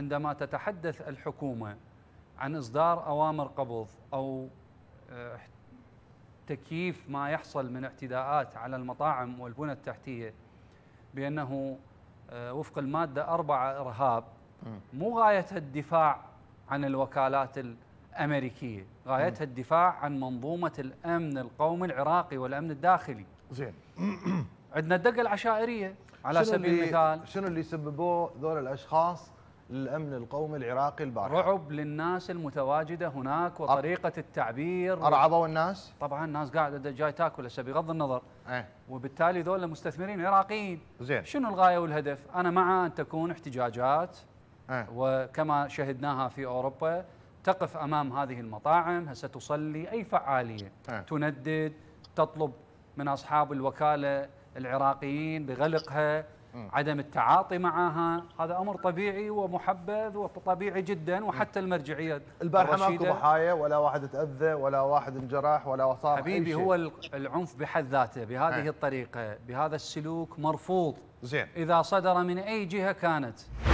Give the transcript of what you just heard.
عندما تتحدث الحكومه عن اصدار اوامر قبض او آه، تكييف ما يحصل من اعتداءات على المطاعم والبنى التحتيه بانه آه، وفق الماده أربعة ارهاب مو غايتها الدفاع عن الوكالات الامريكيه، غايتها الدفاع عن منظومه الامن القومي العراقي والامن الداخلي. زين عندنا الدقه العشائريه على سبيل المثال شنو اللي سببوه ذول الاشخاص للأمن القومي العراقي البارحة رعب للناس المتواجدة هناك وطريقة التعبير أرعبوا الناس؟ طبعا الناس قاعدة جاي تاكل هسه بغض النظر أه؟ وبالتالي ذول مستثمرين عراقيين زين شنو الغاية والهدف؟ أنا مع أن تكون احتجاجات أه؟ وكما شهدناها في أوروبا تقف أمام هذه المطاعم هسه تصلي أي فعالية أه؟ تندد تطلب من أصحاب الوكالة العراقيين بغلقها عدم التعاطي معها هذا امر طبيعي ومحبذ وطبيعي جدا وحتى المرجعيه البارحه ماكو ضحايا ولا واحد تاذى ولا واحد انجرح ولا صار حبيبي هو العنف بحد ذاته بهذه إيه. الطريقه بهذا السلوك مرفوض زين اذا صدر من اي جهه كانت